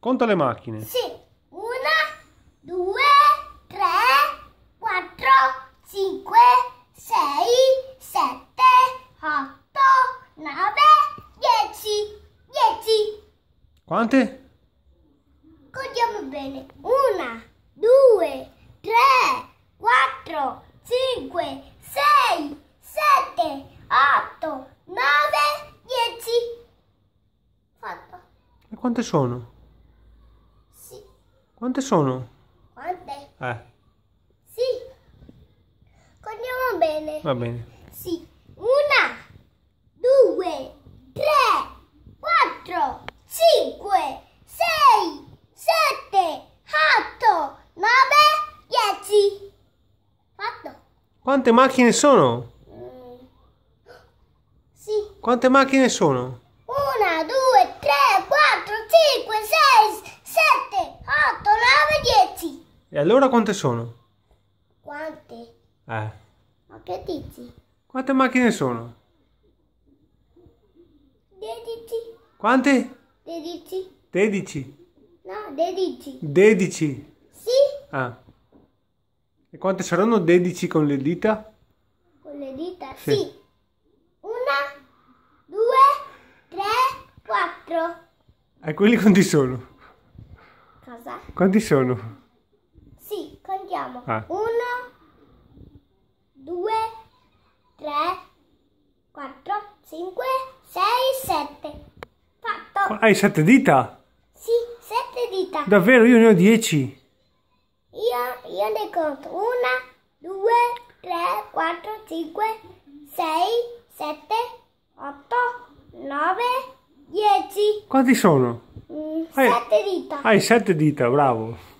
Conta le macchine. Sì. Una, due, tre, quattro, cinque, sei, sette, otto, nove, dieci. Dieci. Quante? Contiamo bene. Una, due, tre, quattro, cinque, sei, sette, otto, nove, dieci. Fatto. E quante sono? Quante sono? Quante? Eh. Sì. Contiamo bene. Va bene. Sì. Una, due, tre, quattro, cinque, sei, sette, otto, nove, dieci. Fatto. Quante macchine sono? Mm. Sì. Quante macchine sono? E allora quante sono? Quante? Eh. Ma che dici? Quante macchine sono? Dedici. Quante? Dedici. Dedici. No, dedici. Dedici. Sì. Ah. E quante saranno dedici con le dita? Con le dita? Sì. sì. Una, due, tre, quattro. E quelli quanti sono? Cosa? Quanti sono? Eh. Uno, due, tre, quattro, cinque, sei, sette. Fatto. Ma hai sette dita? Sì, sette dita. Davvero, io ne ho dieci. Io, io ne conto una, due, tre, quattro, cinque, sei, sette, otto, nove, dieci. Quanti sono? Mm, hai, sette dita. Hai sette dita, bravo.